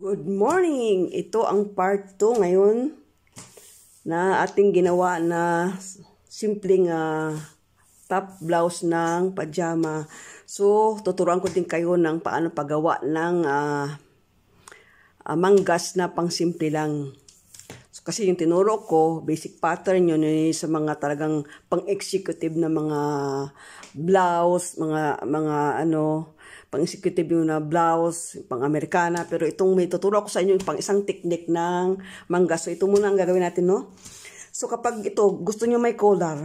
Good morning! Ito ang part 2 ngayon na ating ginawa na simpleng uh, top blouse ng pajama. So, tuturuan ko din kayo ng paano paggawa ng uh, uh, manggas na pangsimple lang. So, kasi yung tinuro ko, basic pattern yun, yun sa mga talagang pang-executive na mga blouse, mga, mga ano, pang executive yung na blouse, pang Amerikana. Pero itong may tuturo ako sa inyo yung pang isang technique ng mangga. So ito muna ang gagawin natin, no? So kapag ito, gusto nyo may collar.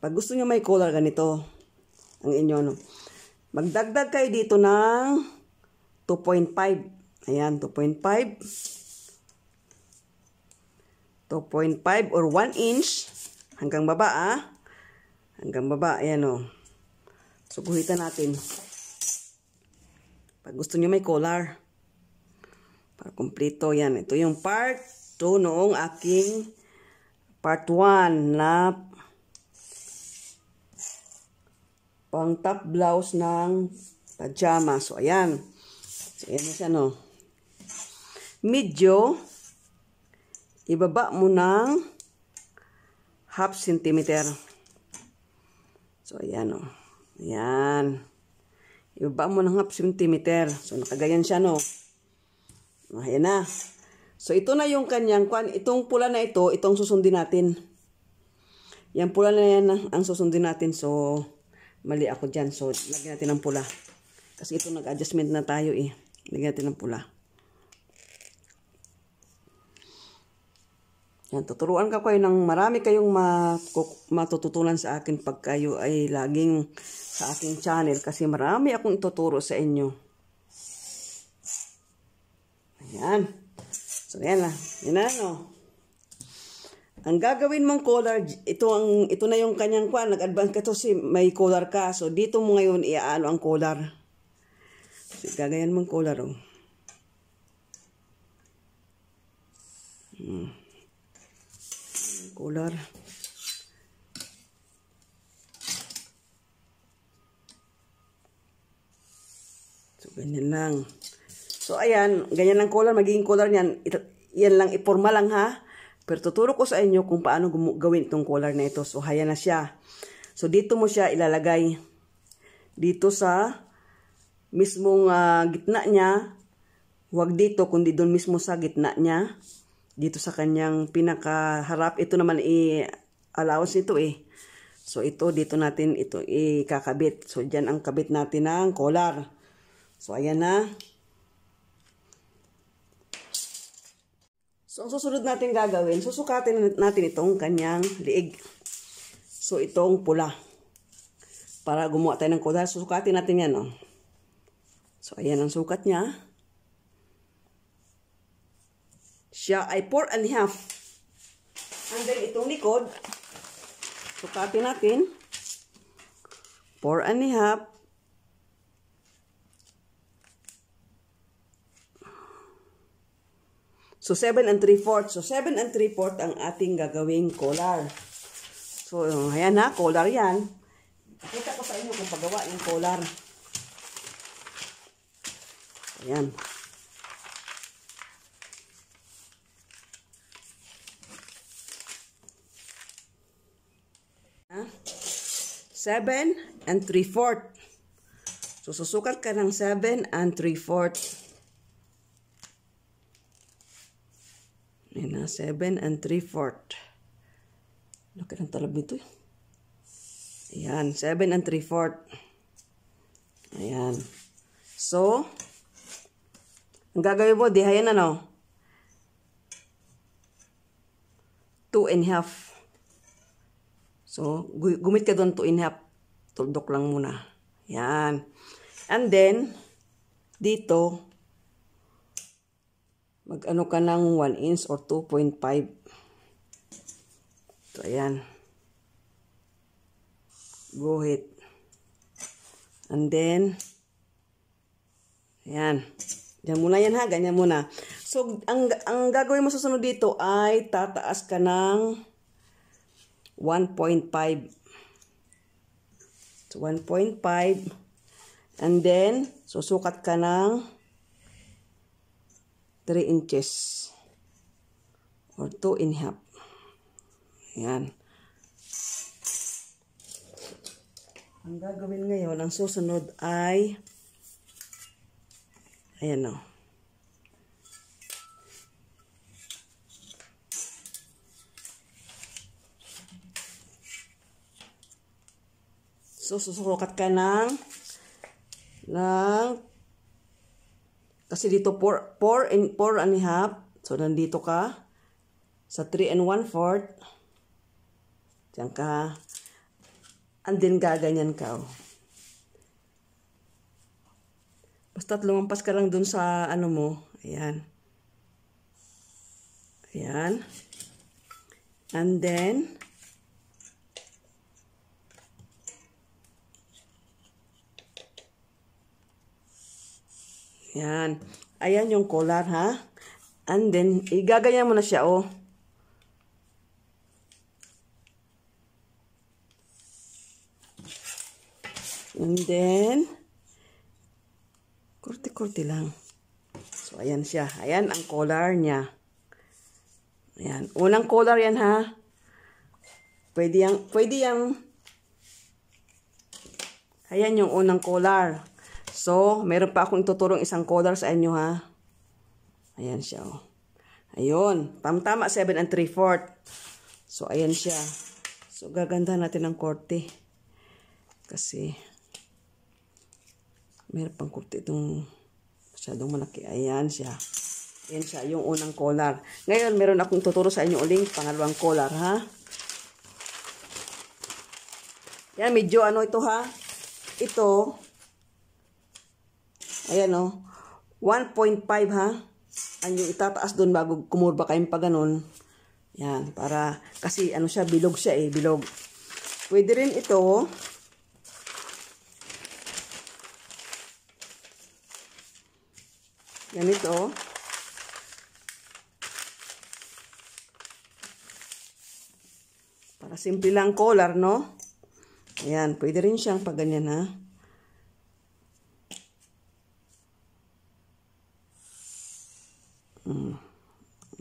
Pag gusto nyo may collar, ganito. Ang inyo, no? Magdagdag kayo dito ng 2.5. Ayan, 2.5. 2.5 or 1 inch hanggang baba ah. Hanggang baba, ayan o. Oh. So, guhitan natin. Pag gusto nyo may collar. Para kumpleto, yan. Ito yung part 2 noong aking part 1 na pang top blouse ng pajama. So, ayan. So, ayan siya, no. Medyo, ibaba mo ng half centimeter. So, ayan, oh. Ayan. Ibaba mo ng half centimeter. So, nakagayan siya, no? Oh, ayan na. So, ito na yung kanyang, kwan, itong pula na ito, itong susundin natin. Yan pula na yan ang, ang susundin natin. So, mali ako dyan. So, lagyan natin ng pula. Kasi ito nag-adjustment na tayo eh. Lagyan natin ng pula. Yan, tuturuan ka kayo eh, ng marami kayong matututunan sa akin pag kayo ay laging sa aking channel kasi marami akong ituturo sa inyo. Ayan. So, yan na. Yan na, no. Ang gagawin mong collar, ito, ang, ito na yung kanyang kwan. Nag-advance ka to si may collar ka. So, dito mo ngayon iaano ang collar. So, gagayan mong collar, oh. color. So, ganyan lang. So, ayan. Ganyan ang color. Magiging color niyan. Yan lang. Iporma lang ha. Pero tuturo ko sa inyo kung paano gawin itong color na ito. So, haya na siya. So, dito mo siya ilalagay. Dito sa mismong uh, gitna niya. Huwag dito, kundi doon mismo sa gitna niya dito sa kanyang pinakaharap. Ito naman i-allowance ito eh. So, ito dito natin ito ikakabit. So, dyan ang kabit natin ng collar. So, ayan na. So, ang susunod natin gagawin, susukatin natin itong kanyang liig. So, itong pula. Para gumawa tayo ng collar, susukatin natin yan. Oh. So, ayan ang sukat niya. Siya ay 4 and half. And then itong likod, sukatin natin. 4 and half. So, 7 and 3 fourths. So, 7 and 3 fourths ang ating gagawing collar. So, ayan ha, collar yan. Kita ko sa inyo kung paggawa ng collar. Ayan. Ayan. 7 and 3 fourth. So, susukat ka ng 7 and 3 fourth. Yan na, 7 and 3 fourth. Laki ng talab nito eh. Ayan, 7 and 3 fourth. Ayan. So, ang gagawin mo, dihayan ano? 2 and half. So, gumit ka doon 2 and half. Tuldok lang muna. Yan. And then, dito, mag-ano ka ng 1 inch or 2.5. So, ayan. Guhit. And then, ayan. Diyan muna yan ha, ganyan muna. So, ang, ang gagawin mo susunod dito ay tataas ka ng 1.5 so 1.5 and then susukat ka ng 3 inches or 2 in half yan ang gagawin ngayon ang susunod ay ayan o oh. So, susukat ka ng, ng, kasi dito 4, 4 and, 4 and a half. So, nandito ka sa 3 and 1 fourth. Diyan ka. And then, gaganyan ka. Oh. Basta't lumampas ka lang dun sa ano mo. Ayan. Ayan. And then, Yan. Ayan yung collar, ha? And then, igagaya mo na siya, oh. And then, kurti-kurti lang. So, ayan siya. Ayan ang collar niya. Ayan. Unang collar yan, ha? Pwede yang, pwede yang, ayan yung unang collar. So, meron pa akong ituturong isang color sa inyo ha. Ayan siya oh. Ayun. Tamtama 7 and 3 fourth. So, ayan siya. So, gaganda natin ang korte. Kasi, meron pang korte itong masyadong malaki. Ayan siya. Ayan siya, yung unang collar. Ngayon, meron akong tuturo sa inyo uling pangalawang collar, ha? Yan, medyo ano ito, ha? Ito, Ayan o. 1.5 ha. Ano yung itataas doon bago kumurba kayong pa ganun. Yan. Para, kasi ano siya, bilog siya eh. Bilog. Pwede rin ito. Ganito. Para simple lang collar no? Ayan. Pwede rin siyang pag ganyan ha.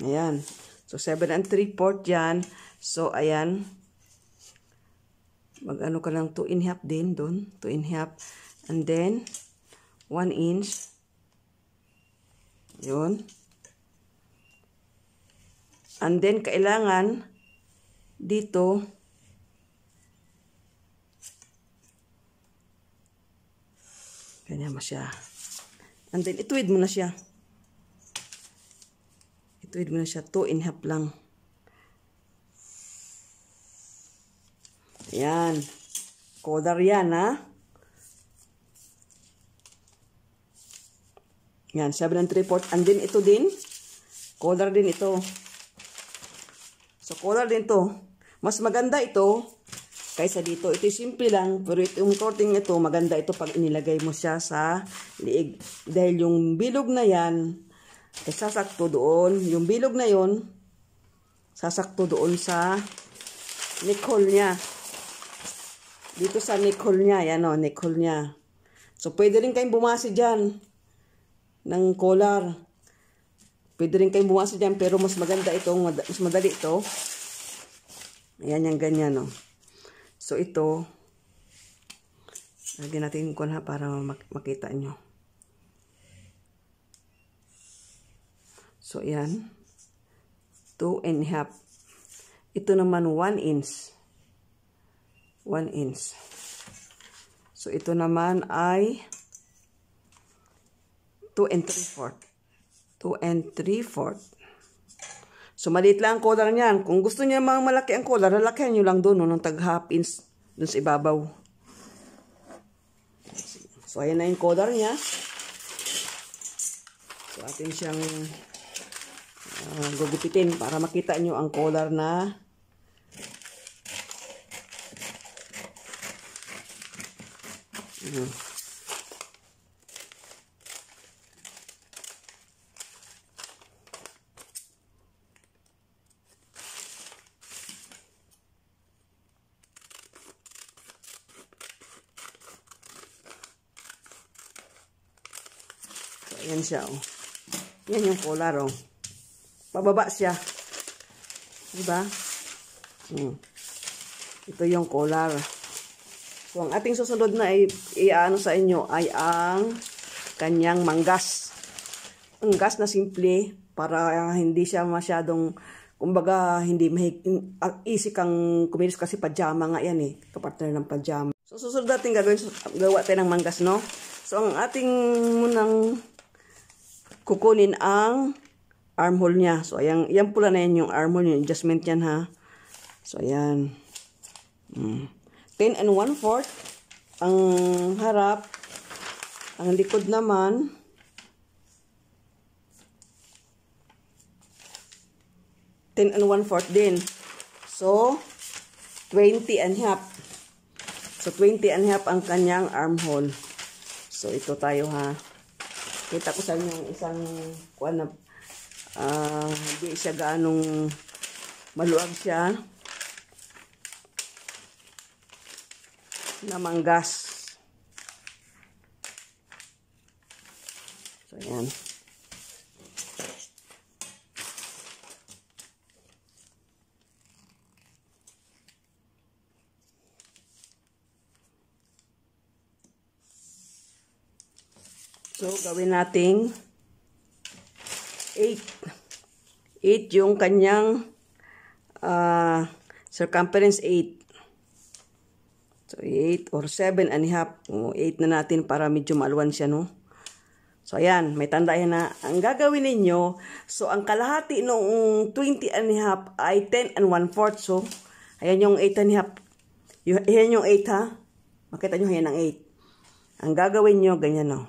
Ayan. So, 7 and 3 fourth yan. So, ayan. Mag-ano ka lang 2 and half din doon. 2 and half. And then, 1 inch. Yun. And then, kailangan dito, Ganyan mo siya. And then, itwid mo na siya. Tuwid mo na siya. 2 and half lang. Ayan. Kodar yan, ha? Yan, 7 and 3 fourth. And then ito din. Kodar din ito. So, color din to. Mas maganda ito kaysa dito. Ito simple lang, pero itong coating ito, maganda ito pag inilagay mo siya sa liig. Dahil yung bilog na yan, at sasakto doon, yung bilog na yon sasakto doon sa nickel niya. Dito sa nickel niya, yan o, nickel niya. So, pwede rin kayong bumasi dyan ng collar. Pwede rin kayong bumasi dyan, pero mas maganda ito, mas madali ito. Ayan, yung ganyan, no. So, ito, lagyan natin ko na para makita nyo. So, yan. 2 and half. Ito naman 1 inch. 1 inch. So, ito naman ay 2 and 3 fourth. 2 and 3 fourth. So, maliit lang ang collar niyan. Kung gusto niya mga malaki ang collar, lalakihan niyo lang doon, no, ng tag half inch doon sa ibabaw. So, ayan na yung collar niya. So, atin siyang Ah, gugupitin para makita nyo ang color na uh, Ayan siya, oh. Yan yung color, oh. Pababa siya. Diba? Hmm. Ito yung collar. So, ang ating susunod na i-ano sa inyo ay ang kanyang manggas. Ang gas na simple para hindi siya masyadong kumbaga hindi mahig easy kang kumilos kasi pajama nga yan eh kapartner ng pajama so susunod natin gagawin gawa tayo ng manggas no so ang ating munang kukunin ang armhole niya. So, ayan, yan pula na yan yung armhole niya. Adjustment yan, ha? So, ayan. Mm. 10 and 1 fourth ang harap. Ang likod naman, ten and one fourth din. So, 20 and half. So, 20 and half ang kanyang armhole. So, ito tayo ha. Kita ko sa yung isang kuan na uh, hindi siya gaanong maluwag siya na manggas. So, ayan. So, gawin nating 8. 8 yung kanyang uh, circumference 8. So, 8 or 7 and a half. O, 8 na natin para medyo maluwan siya, no? So, ayan. May tanda yan na. Ang gagawin ninyo, so, ang kalahati nung 20 and a half ay 10 and 1 fourth. So, ayan yung 8 and a half. Ayan yung 8, ha? Makita nyo, ayan ang 8. Ang gagawin nyo, ganyan, no?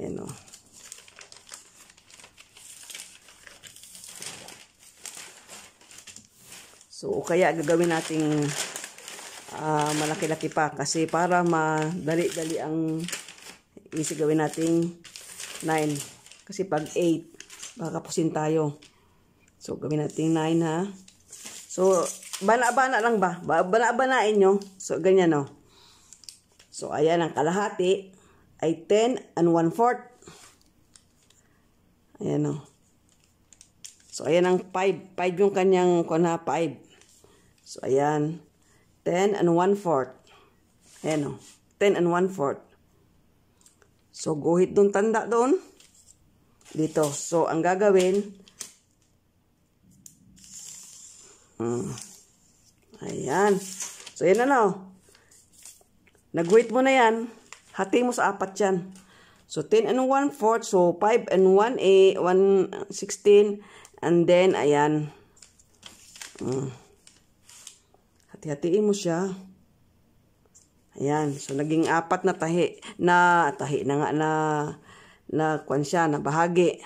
Ayan, no? So, kaya gagawin nating uh, malaki-laki pa kasi para madali-dali ang isigawin nating 9. Kasi pag 8, baka pusin tayo. So, gawin nating 9 ha. So, bana-bana lang ba? Bana-banain nyo. So, ganyan no. Oh. So, ayan ang kalahati ay 10 and 1 fourth. Ayan o. Oh. So, ayan ang 5. 5 yung kanyang kuna, 5. So, ayan. 10 and 1 fourth. Ayan o. 10 and 1 fourth. So, guhit doon, tanda doon. Dito. So, ang gagawin, mm, ayan. So, ayan na na o. Oh. Nag-wait mo na yan. Hati mo sa apat yan. So, 10 and 1 fourth. So, 5 and 1 a, 1, 16. And then, ayan. Mm. Tihatiin mo siya. Ayan. So, naging apat na tahi. Na, tahi na nga na, na kwan siya, na bahagi.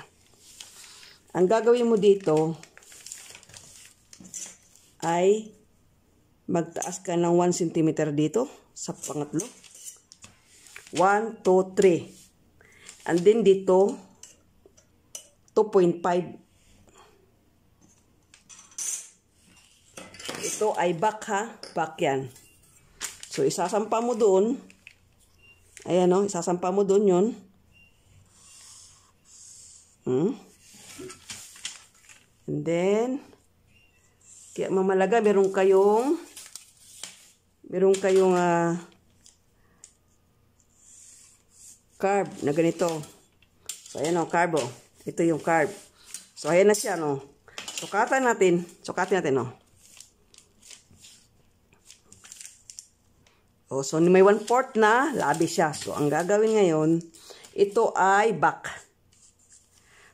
Ang gagawin mo dito ay magtaas ka ng 1 cm dito sa pangatlo. 1, 2, 3. And then dito, 2.5 Ito ay back ha, back yan. So, isasampa mo doon. Ayan o, oh, isasampa mo doon 'yon. Hmm? And then, kaya mamalaga, meron kayong, meron kayong, uh, carb na ganito. So, ayan o, oh, carb Ito yung carb. So, ayan na siya, no. Sukatan natin. Sukatin natin, no. O, oh, so, may one-fourth na, labi siya. So, ang gagawin ngayon, ito ay back.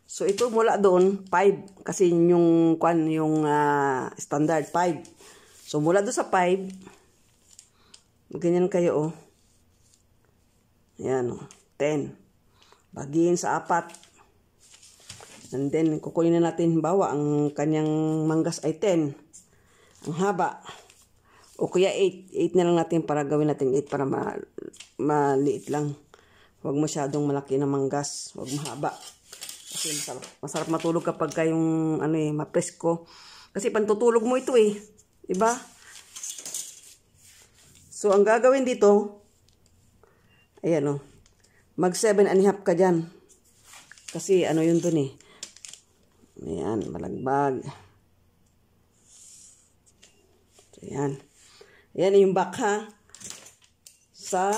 So, ito mula doon, 5. Kasi yung, kwan, yung uh, standard, 5. So, mula doon sa 5, ganyan kayo, oh. Ayan, oh. 10. Bagiin sa 4. And then, kukunin na natin, bawa, ang kanyang manggas ay 10. Ang haba. O kaya 8. 8 na lang natin para gawin natin 8 para ma maliit lang. Huwag masyadong malaki na manggas. Huwag mahaba. Kasi masarap, masarap matulog kapag yung ano eh, mapresko. Kasi pantutulog mo ito eh. Diba? So, ang gagawin dito, ayan o, mag 7 and a half ka dyan. Kasi ano yun dun eh. Ayan, malagbag. So, ayan. Yan yung bakha sa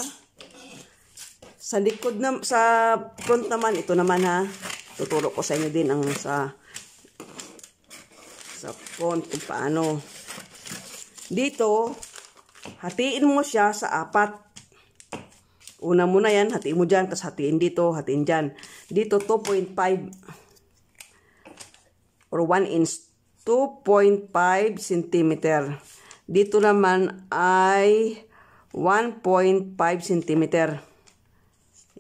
sa likod na sa front naman ito naman ha. Tuturo ko sa inyo din ang sa sa front kung paano. Dito hatiin mo siya sa apat. Una muna yan, hatiin mo diyan tapos hatiin dito, hatiin diyan. Dito 2.5 or 1 inch, 2.5 centimeter. Dito naman ay 1.5 cm.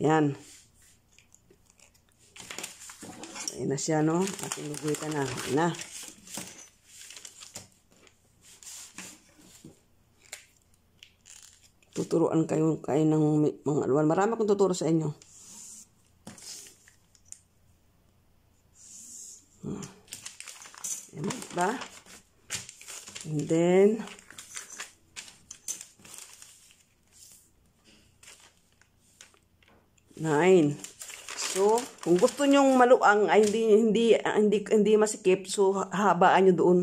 Yan. Ayan na siya, no? Ating luguitan na. Ayan na. Tuturuan kayo, kayo ng mga alwan. Marami akong tuturo sa inyo. Hmm. Ayan ba? And then... 9. So, kung gusto nyong maluang ay hindi hindi ah, hindi, hindi masikip, so habaan nyo doon.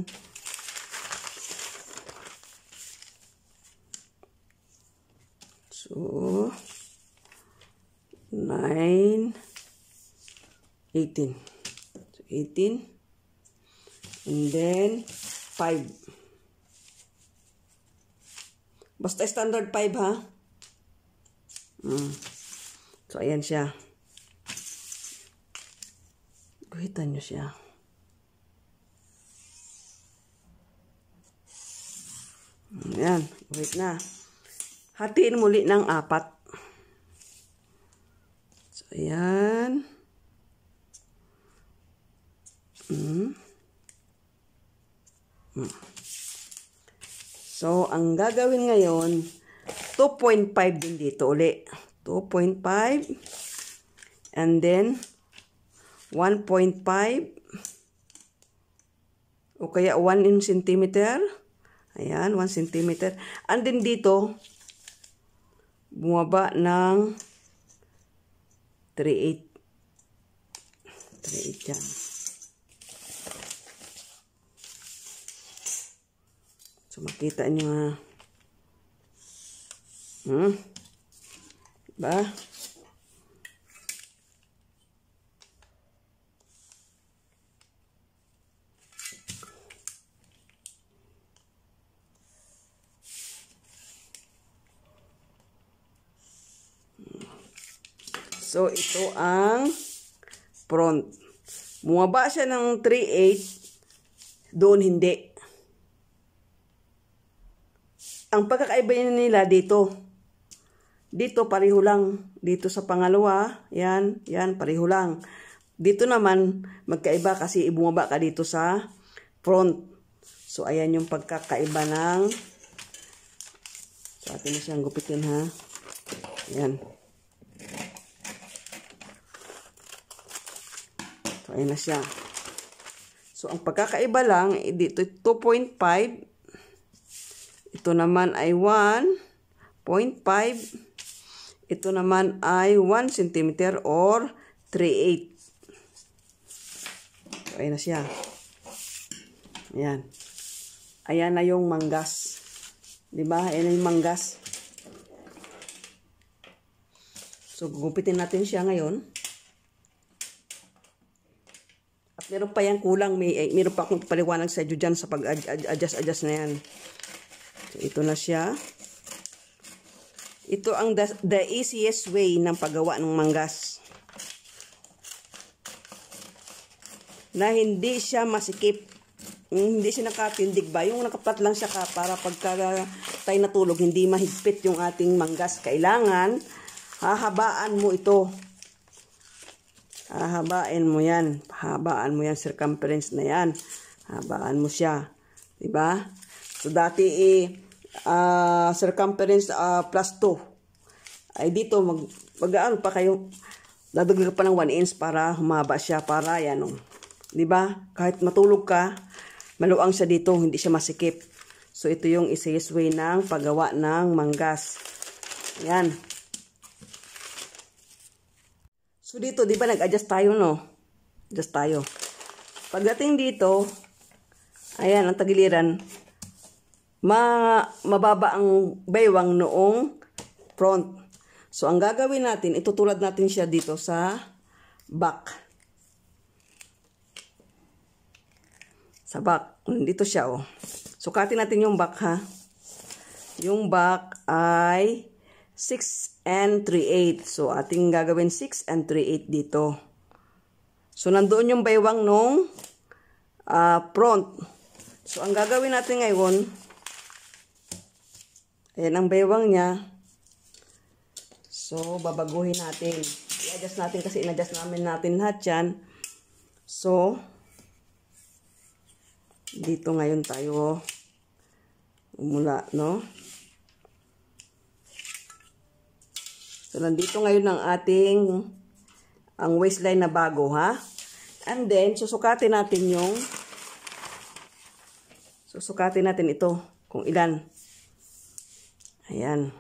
So, 9, 18. So, 18. And then, 5. Basta standard 5, ha? Hmm. So, ayan siya. Guhitan nyo siya. Ayan. Wait na. Hatiin muli ng apat. So, ayan. Mm. Mm. So, ang gagawin ngayon, 2.5 din dito uli. 2.5 and then 1.5 o kaya 1 cm ayan 1 cm and then dito bumaba ng 3.8 3.8 so makita nyo ha hmm ba? Diba? So, ito ang front. Bumaba siya ng 3.8. Doon hindi. Ang pagkakaiba nila dito, dito pareho lang. Dito sa pangalawa, yan, yan, pareho lang. Dito naman, magkaiba kasi ibumaba ka dito sa front. So, ayan yung pagkakaiba ng... So, atin na siyang gupitin ha. Ayan. So, ayan na siya. So, ang pagkakaiba lang, eh, dito 2.5. Ito naman ay 1.5. Ito naman ay 1 cm or 3/8. So, ayan na siya. Ayan. Ayan na yung manggas. 'Di ba? Ayan yung manggas. So, gugupitin natin siya ngayon. At meron pa yan kulang. May, eh, meron pa akong paliwanag sa inyo dyan sa pag-adjust-adjust -adjust na yan. So, ito na siya. Ito ang the, the easiest way ng paggawa ng manggas. Na hindi siya masikip. Mm, hindi siya nakatindig ba? Yung nakapat lang siya ka para pagka tayo natulog, hindi mahigpit yung ating manggas. Kailangan hahabaan mo ito. Hahabaan mo yan. Hahabaan mo yan, circumference na yan. Habaan mo siya. Diba? So, dati eh, uh, circumference uh, plus 2. Ay dito, mag, mag pa kayo, dadagdag pa ng 1 inch para humaba siya, para yan o. Oh. Diba? Kahit matulog ka, maluang siya dito, hindi siya masikip. So, ito yung isays way ng paggawa ng manggas. Yan. So, dito, di ba nag-adjust tayo, no? Adjust tayo. Pagdating dito, ayan, ang tagiliran, mga mababa ang baywang noong front. So, ang gagawin natin, itutulad natin siya dito sa back. Sa back. Dito siya, oh. Sukatin natin yung back, ha? Yung back ay 6 and 3 8. So, ating gagawin 6 and 3 8 dito. So, nandoon yung baywang nung uh, ah, front. So, ang gagawin natin ngayon, Ayan ang bewang niya. So, babaguhin natin. I-adjust natin kasi in-adjust namin natin lahat yan. So, dito ngayon tayo umula, oh. no? So, nandito ngayon ang ating ang waistline na bago, ha? And then, susukatin natin yung susukatin natin ito kung ilan. Ayan.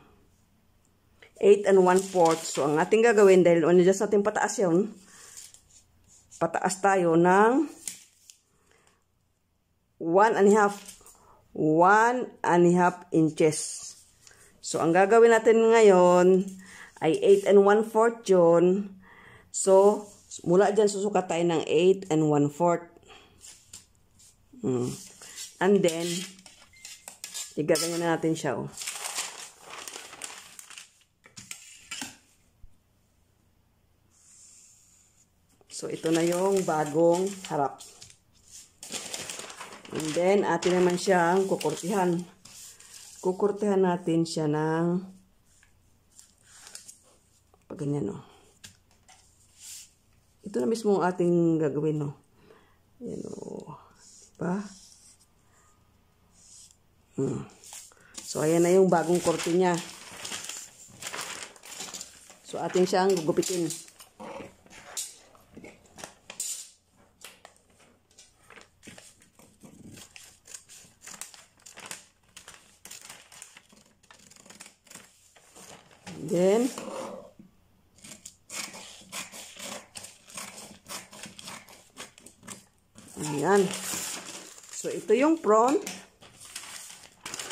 8 and 1 fourth. So, ang ating gagawin, dahil on-adjust ano, natin pataas yun, pataas tayo ng 1 and a half, 1 and a half inches. So, ang gagawin natin ngayon ay 8 and 1 fourth yun. So, mula dyan susukat tayo ng 8 and 1 fourth. Hmm. And then, igaganyan na natin siya, oh. So, ito na yung bagong harap. And then, atin naman siyang kukurtihan. Kukurtihan natin siya ng pag ganyan, no. Oh. Ito na mismo ang ating gagawin, no. Oh. Yan, no. Oh. Diba? Hmm. So, ayan na yung bagong korte niya. So, atin siyang gugupitin. Then, ayan. So, ito yung front.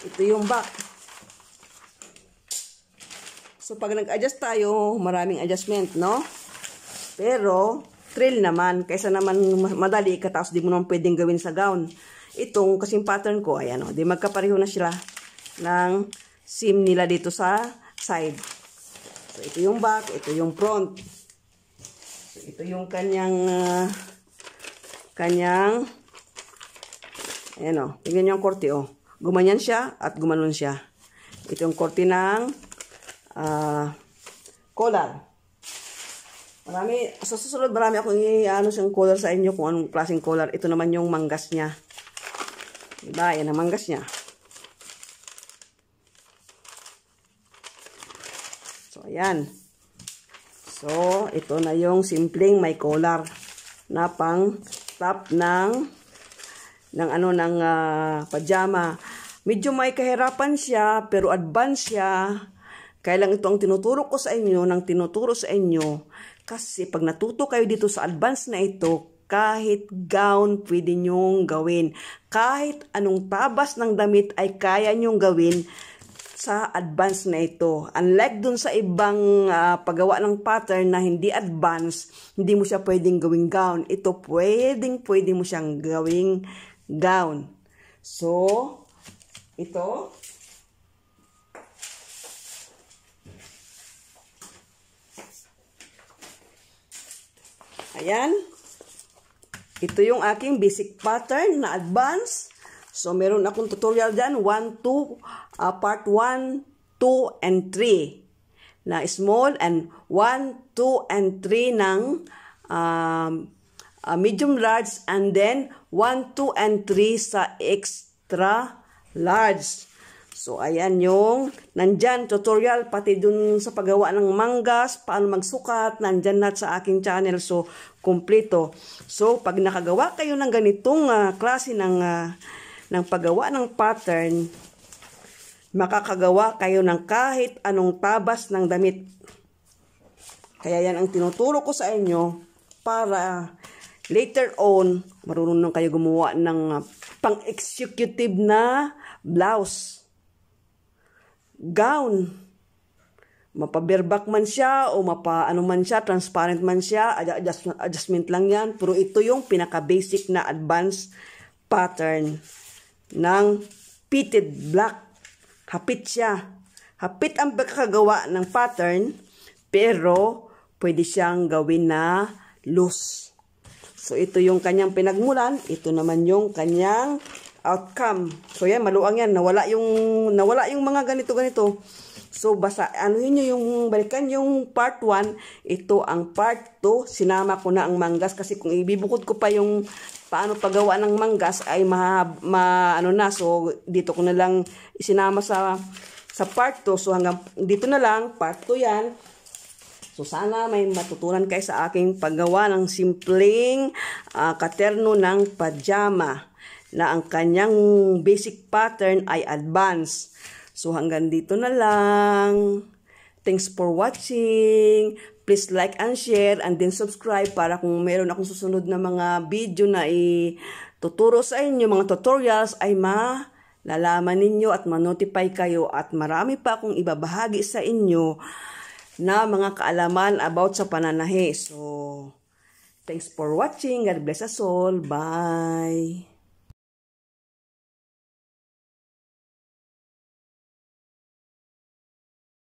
Ito yung back. So, pag nag-adjust tayo, maraming adjustment, no? Pero, trail naman. Kaysa naman madali ka, di mo naman pwedeng gawin sa gown. Itong kasing pattern ko, ayan o. Oh, di magkapareho na sila ng seam nila dito sa side ito yung back, ito yung front. So, ito yung kanyang, uh, kanyang, ayan o, oh, tingnan nyo ang korte o. Oh. Gumanyan siya at gumanon siya. Ito yung korte ng uh, collar. Marami, sa susunod marami akong i-ano yung collar sa inyo kung anong klaseng collar. Ito naman yung manggas niya. Diba? Yan ang manggas niya. Ayan. So, ito na yung simpleng may collar na pang top ng ng ano ng uh, pajama. Medyo may kahirapan siya pero advanced siya. Kaya lang ito ang tinuturo ko sa inyo, nang tinuturo sa inyo. Kasi pag natuto kayo dito sa advanced na ito, kahit gown pwede nyong gawin. Kahit anong tabas ng damit ay kaya nyong gawin sa advance na ito. Unlike dun sa ibang uh, paggawa ng pattern na hindi advance, hindi mo siya pwedeng gawing gown. Ito pwedeng pwede mo siyang gawing gown. So, ito. Ayan. Ito yung aking basic pattern na advance. So, meron akong tutorial dyan, 1, 2, uh, part 1, 2, and 3 na small and 1, 2, and 3 ng um, uh, medium large and then 1, 2, and 3 sa extra large. So, ayan yung, nandyan, tutorial, pati dun sa paggawa ng manggas, paano magsukat, nandyan na sa aking channel. So, kumpleto. So, pag nakagawa kayo ng ganitong uh, klase ng uh, ng paggawa ng pattern, makakagawa kayo ng kahit anong tabas ng damit. Kaya yan ang tinuturo ko sa inyo para later on, marunong nang kayo gumawa ng ah, pang-executive na blouse, gown, mapabirbak man siya o mapa ano man siya, transparent man siya, adjustment, adjustment lang yan. Pero ito yung pinaka-basic na advanced pattern ng pitted black. Hapit siya. Hapit ang pagkakagawa ng pattern, pero pwede siyang gawin na loose. So, ito yung kanyang pinagmulan. Ito naman yung kanyang outcome. So, yan, maluang yan. Nawala yung, nawala yung mga ganito-ganito. So, basa, ano yun yung, balikan yung part 1. Ito ang part 2. Sinama ko na ang manggas kasi kung ibibukod ko pa yung paano paggawa ng manggas ay ma, ma ano na. So, dito ko na lang isinama sa, sa part 2. So, hanggang dito na lang, part 2 yan. So, sana may matutunan kayo sa aking paggawa ng simpleng uh, katerno ng pajama na ang kanyang basic pattern ay advanced. So, hanggang dito na lang. Thanks for watching please like and share and then subscribe para kung meron akong susunod na mga video na ituturo sa inyo, mga tutorials ay ma ninyo at manotify kayo at marami pa akong ibabahagi sa inyo na mga kaalaman about sa pananahe. So, thanks for watching. God bless us all. Bye!